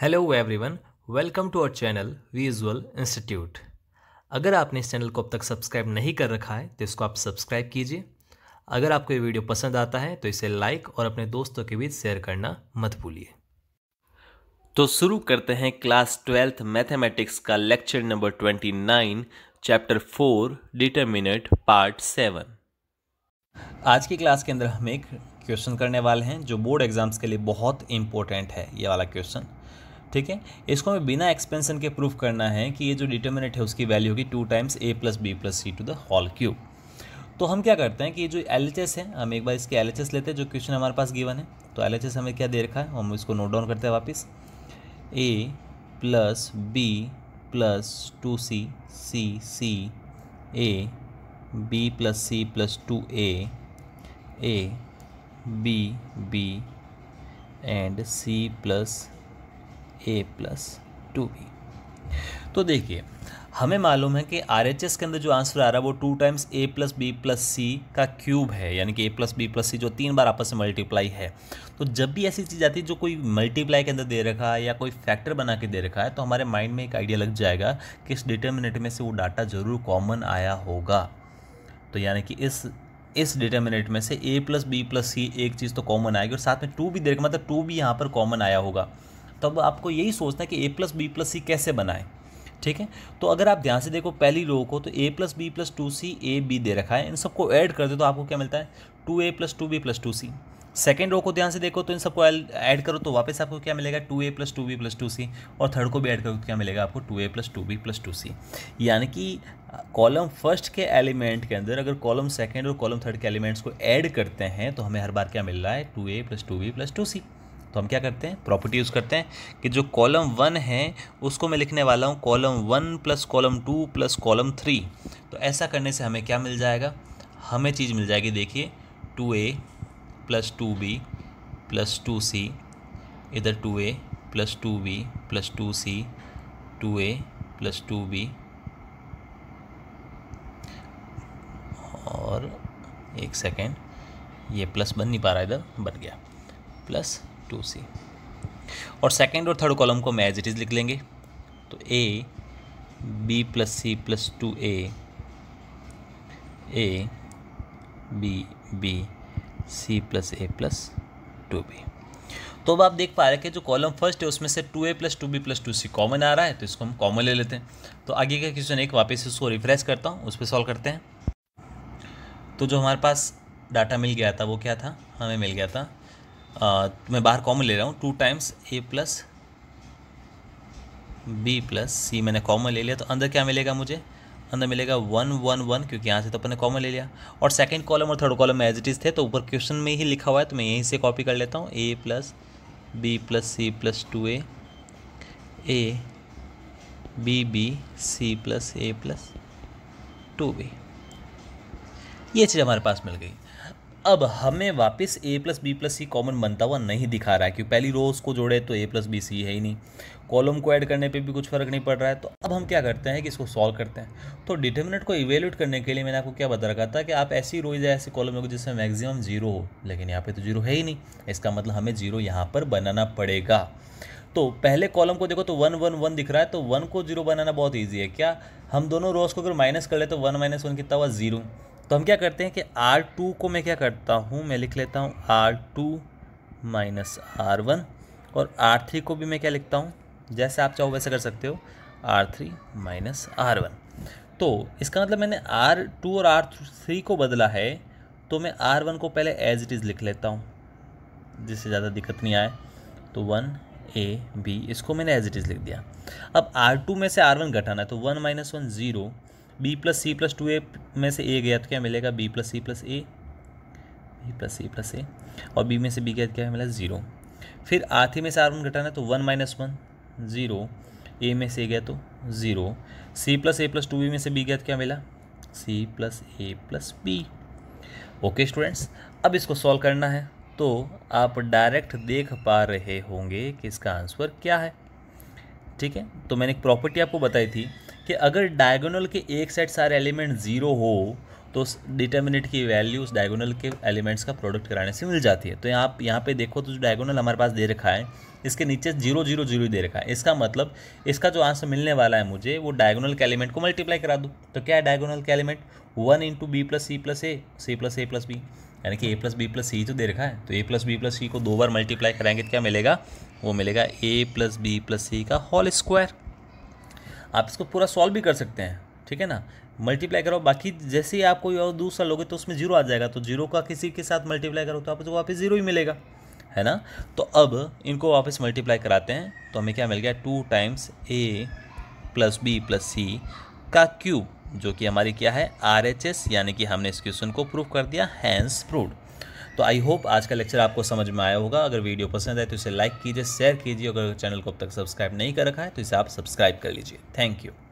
hello everyone welcome to our channel visual institute अगर आपने इस चैनल को अब तक सब्सक्राइब नहीं कर रखा है तो इसको आप सब्सक्राइब कीजिए अगर आपको ये वीडियो पसंद आता है तो इसे लाइक और अपने दोस्तों के बीच शेयर करना मत भूलिए तो शुरू करते हैं क्लास ट्वेल्थ मैथमेटिक्स का lecture number twenty nine chapter four determinant part seven आज की क्लास के अंदर हम एक क्वेश्चन करने वाले हैं जो बोर्ड एग्जाम्स के लिए बहुत इंपॉर्टेंट है ये वाला क्वेश्चन ठीक है इसको हमें बिना एक्सपेंसन के प्रूफ करना है कि ये जो डिटर्मिनेट है उसकी वैल्यू होगी two times A plus B plus C to the whole cube तो हम क्या करते हैं कि ये जो एल है हम एक बार इसके एल लेते हैं जो क्वेश्चन हमारे पास गिवन है तो एल हमें क्या दे रखा है हम इसको नोट डाउन करते हैं वापस A plus B plus two C C C A B plus C plus two A A B B and C plus A plus two B तो देखिए हमें मालूम है कि आर एच एस के अंदर जो आंसर आ रहा है वो two times A plus B plus C का क्यूब है यानी कि A plus B plus C जो तीन बार आपस में मल्टीप्लाई है तो जब भी ऐसी चीज़ आती है जो कोई मल्टीप्लाई के अंदर दे रखा है या कोई फैक्टर बना के दे रखा है तो हमारे माइंड में एक आइडिया लग जाएगा कि इस डिटर्मिनेट में से वो डाटा ज़रूर कॉमन आया होगा तो यानी कि इस इस डिटर्मिनेट में से A plus B plus C एक चीज़ तो कॉमन आएगी और साथ में टू भी दे रखा मतलब टू भी यहाँ पर कॉमन आया होगा तब आपको यही सोचना है कि A plus B plus C कैसे बनाएं ठीक है तो अगर आप ध्यान से देखो पहली रो को तो A plus B plus two C A B दे रखा है इन सबको ऐड कर दे तो आपको क्या मिलता है two A plus two B plus two C second row को ध्यान से देखो तो इन सबको ऐड करो तो वापस आपको क्या मिलेगा two A plus two B plus two C और थर्ड को भी ऐड करो तो क्या मिलेगा आपको two A plus two B plus two C यानी कि कॉलम फर्स्ट के एलिमेंट के अंदर अगर कॉलम सेकेंड और कॉलम थर्ड के एलिमेंट्स को ऐड करते हैं तो हमें हर बार क्या मिल रहा है two A plus two B plus two C तो हम क्या करते हैं प्रॉपर्टी यूज़ करते हैं कि जो कॉलम वन है उसको मैं लिखने वाला हूँ column one plus column two plus column three तो ऐसा करने से हमें क्या मिल जाएगा हमें चीज़ मिल जाएगी देखिए two A plus two B plus two C इधर two A plus two B plus two C two A plus two B और एक सेकेंड ये प्लस बन नहीं पा रहा इधर बन गया प्लस टू सी और सेकेंड और थर्ड कॉलम को मैं एज इट इज़ लिख लेंगे तो A B plus C plus two A A B B C plus A plus two B तो अब आप देख पा रहे हैं कि जो कॉलम फर्स्ट है उसमें से two A plus two B plus two C common आ रहा है तो इसको हम कॉमन ले लेते हैं तो आगे का क्वेश्चन एक वापस इसको रिफ्रेश करता हूँ उस पर सॉल्व करते हैं तो जो हमारे पास डाटा मिल गया था वो क्या था हमें मिल गया था तो मैं बाहर कॉमन ले रहा हूँ two times A plus B plus C मैंने कॉमन ले लिया तो अंदर क्या मिलेगा मुझे अंदर मिलेगा वन वन वन क्योंकि यहाँ से तो अपन ने कॉमन ले लिया और सेकंड कॉलम और third column as it is थे तो ऊपर क्वेश्चन में ही लिखा हुआ है तो मैं यहीं से कॉपी कर लेता हूँ A plus B plus C plus two A A B B C plus A plus two B ये चीज़ हमारे पास मिल गई अब हमें वापस A plus B plus C common बनता हुआ नहीं दिखा रहा है क्योंकि पहली रोज को जोड़े तो ए प्लस बी सी है ही नहीं कॉलम को ऐड करने पे भी कुछ फर्क नहीं पड़ रहा है तो अब हम क्या करते हैं कि इसको सॉल्व करते हैं तो डिटर्मिनेट को इवेल्यूट करने के लिए मैंने आपको क्या बता रखा था कि आप ऐसी रोज या ऐसे कॉलम होगी जिसमें मैक्सिमम जीरो हो लेकिन यहाँ पे तो जीरो है ही नहीं इसका मतलब हमें जीरो यहाँ पर बनाना पड़ेगा तो पहले कॉलम को देखो तो वन वन वन दिख रहा है तो वन को जीरो बनाना बहुत ईजी है क्या हम दोनों रोज को अगर माइनस कर ले तो वन माइनस वन कितना हुआ जीरो तो हम क्या करते हैं कि आर टू को मैं क्या करता हूँ मैं लिख लेता हूँ R two minus R one और आर थ्री को भी मैं क्या लिखता हूँ जैसे आप चाहो वैसे कर सकते हो R three minus R one तो इसका मतलब मैंने आर टू और आर थ्री को बदला है तो मैं आर वन को पहले एज इट इज़ लिख लेता हूँ जिससे ज़्यादा दिक्कत नहीं आए तो वन ए बी इसको मैंने एज इट इज़ लिख दिया अब आर टू में से आर वन घटाना है तो one minus one zero B plus C plus two A में से ए गया तो क्या मिलेगा B plus C plus A B plus C plus A और बी में से बी गया तो क्या मिला ज़ीरो फिर आधे में से आर वन घटाना तो one minus one zero A में से ए गया तो zero C plus A plus two B में से बी गया तो क्या मिला C plus A plus B okay students अब इसको सॉल्व करना है तो आप डायरेक्ट देख पा रहे होंगे कि इसका आंसर क्या है ठीक है तो मैंने एक प्रॉपर्टी आपको बताई थी कि अगर डायगोनल के एक सेट सारे एलिमेंट ज़ीरो हो तो डिटर्मिनेट की वैल्यू उस डायगोनल के एलिमेंट्स का प्रोडक्ट कराने से मिल जाती है तो आप यहाँ पे देखो तो जो डायगोनल हमारे पास दे रखा है इसके नीचे जीरो जीरो जीरो दे रखा है इसका मतलब इसका जो आंसर मिलने वाला है मुझे वो डायगोनल के एलिमेंट को मल्टीप्लाई करा दूँ तो क्या है डायगोनल के element one into B plus C plus A C plus A plus B यानी कि A plus B plus C जो दे रखा है तो A plus B plus C को दो बार मल्टीप्लाई कराएंगे तो क्या मिलेगा वो मिलेगा A plus B plus C का होल स्क्वायर आप इसको पूरा सॉल्व भी कर सकते हैं ठीक है ना मल्टीप्लाई करो बाकी जैसे ही आप कोई और दूसरा लोगे तो उसमें जीरो आ जाएगा तो जीरो का किसी के साथ मल्टीप्लाई करो तो आपको तो वापस जीरो ही मिलेगा है ना तो अब इनको वापस मल्टीप्लाई कराते हैं तो हमें क्या मिल गया two times A plus B plus C का क्यूब जो कि हमारी क्या है आर एच एस यानी कि हमने इस क्वेश्चन को प्रूव कर दिया हैंस प्रूव तो आई होप आज का लेक्चर आपको समझ में आया होगा अगर वीडियो पसंद आए तो इसे लाइक कीजिए शेयर कीजिए अगर चैनल को अब तक सब्सक्राइब नहीं कर रखा है तो इसे आप सब्सक्राइब कर लीजिए थैंक यू